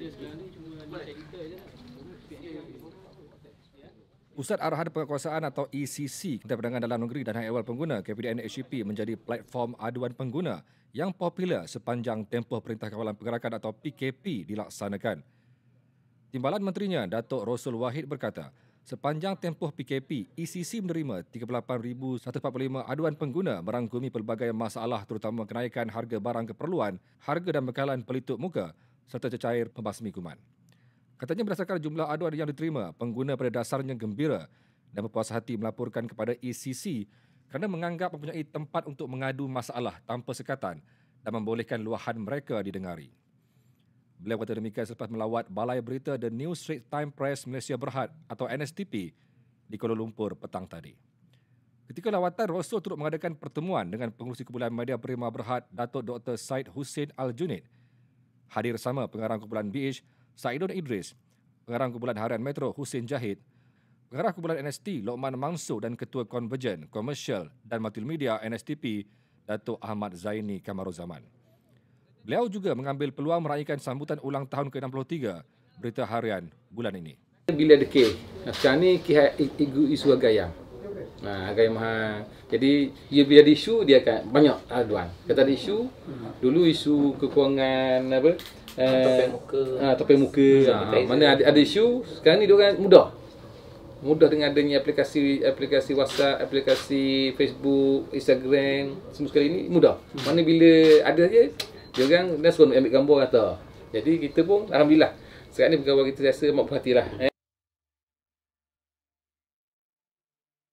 Lah. Ustaz Arahan Perkuasaan atau ECC, Kementerian Perdagangan Dalam Negeri dan Hak Ehwal Pengguna, KPDN HCP menjadi platform aduan pengguna yang popular sepanjang tempoh Perintah Kawalan Pergerakan atau PKP dilaksanakan. Timbalan menterinya Datuk Rosul Wahid berkata, sepanjang tempoh PKP, ECC menerima 38145 aduan pengguna merangkumi pelbagai masalah terutama kenaikan harga barang keperluan, harga dan bekalan pelitup muka serta cecair pembasmi kuman. Katanya berdasarkan jumlah aduan yang diterima, pengguna pada dasarnya gembira dan berpuas hati melaporkan kepada ECC kerana menganggap mempunyai tempat untuk mengadu masalah tanpa sekatan dan membolehkan luahan mereka didengari. Beliau kata demikian selepas melawat Balai Berita The New Straits Times Press Malaysia Berhad atau NSTP di Kuala Lumpur petang tadi. Ketika lawatan, Rosul turut mengadakan pertemuan dengan pengurusi kumpulan media Prima Berhad, Datuk Dr. Syed Hussein Al-Junid hadir sama pengarang kumpulan BH Saidun Idris, pengarang kumpulan Harian Metro Husin Jahid, pengarah kumpulan NST Lokman Mansur dan ketua Convergent Commercial dan Multimedia NSTP Datuk Ahmad Zaini Kamaruzaman. Beliau juga mengambil peluang meraihkan sambutan ulang tahun ke-63 Berita Harian bulan ini. Bila dekir, sekarang ni kihat igu isu agayang. Nah ha, harga yang mahal. Jadi dia bila isu dia akan banyak aduan. Kata ada isu, dulu isu kekurangan apa? Eh, topeng muka. Ah, topeng muka. Hmm. Ha, mana ada, ada isu, sekarang ni dia orang mudah. Mudah dengan adanya aplikasi aplikasi WhatsApp, aplikasi Facebook, Instagram, semua sekali ni mudah. Hmm. Mana bila ada je dia orang dah suruh ambil gambar kata. Jadi kita pun alhamdulillah. Sekarang ni pegawai kita rasa amat berhatilah. Eh.